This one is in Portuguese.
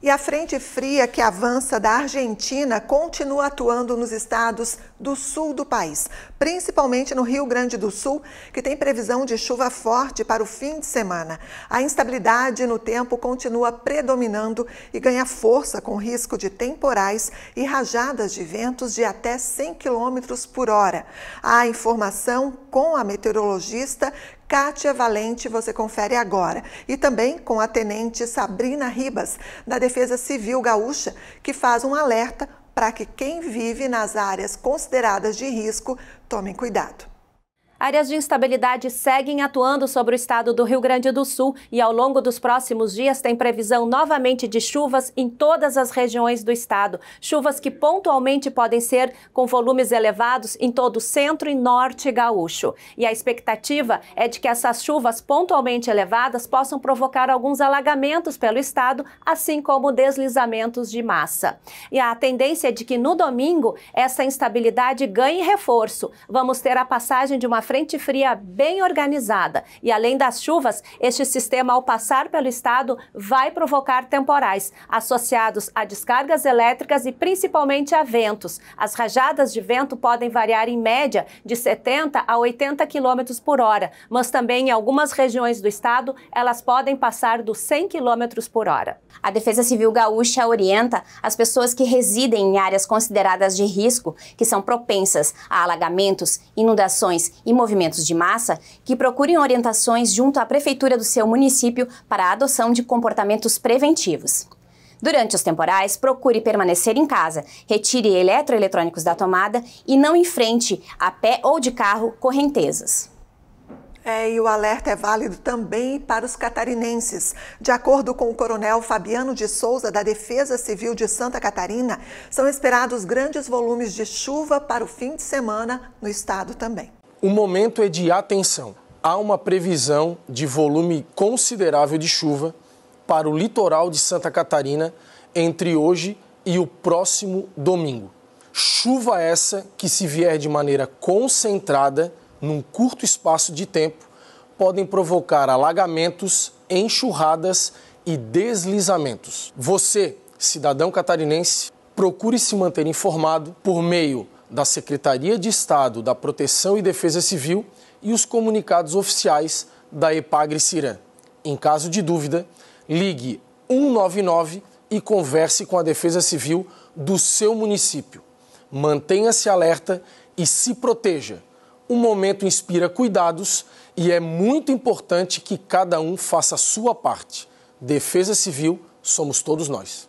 E a frente fria que avança da Argentina continua atuando nos estados do sul do país, principalmente no Rio Grande do Sul, que tem previsão de chuva forte para o fim de semana. A instabilidade no tempo continua predominando e ganha força com risco de temporais e rajadas de ventos de até 100 km por hora. A informação com a meteorologista Kátia Valente, você confere agora. E também com a tenente Sabrina Ribas, da Defesa Civil Gaúcha, que faz um alerta para que quem vive nas áreas consideradas de risco tome cuidado. Áreas de instabilidade seguem atuando sobre o estado do Rio Grande do Sul e ao longo dos próximos dias tem previsão novamente de chuvas em todas as regiões do estado. Chuvas que pontualmente podem ser com volumes elevados em todo o centro e norte gaúcho. E a expectativa é de que essas chuvas pontualmente elevadas possam provocar alguns alagamentos pelo estado, assim como deslizamentos de massa. E a tendência é de que no domingo essa instabilidade ganhe reforço. Vamos ter a passagem de uma frente fria bem organizada e além das chuvas, este sistema ao passar pelo estado vai provocar temporais associados a descargas elétricas e principalmente a ventos. As rajadas de vento podem variar em média de 70 a 80 km por hora, mas também em algumas regiões do estado elas podem passar dos 100 km por hora. A Defesa Civil Gaúcha orienta as pessoas que residem em áreas consideradas de risco, que são propensas a alagamentos, inundações e movimentos de massa que procurem orientações junto à prefeitura do seu município para a adoção de comportamentos preventivos. Durante os temporais, procure permanecer em casa, retire eletroeletrônicos da tomada e não enfrente, a pé ou de carro, correntezas. É, e o alerta é válido também para os catarinenses. De acordo com o coronel Fabiano de Souza, da Defesa Civil de Santa Catarina, são esperados grandes volumes de chuva para o fim de semana no estado também. O momento é de atenção. Há uma previsão de volume considerável de chuva para o litoral de Santa Catarina entre hoje e o próximo domingo. Chuva essa que, se vier de maneira concentrada, num curto espaço de tempo, podem provocar alagamentos, enxurradas e deslizamentos. Você, cidadão catarinense, procure se manter informado por meio da Secretaria de Estado da Proteção e Defesa Civil e os comunicados oficiais da Epagre Ciran. Em caso de dúvida, ligue 199 e converse com a Defesa Civil do seu município. Mantenha-se alerta e se proteja. O momento inspira cuidados e é muito importante que cada um faça a sua parte. Defesa Civil somos todos nós.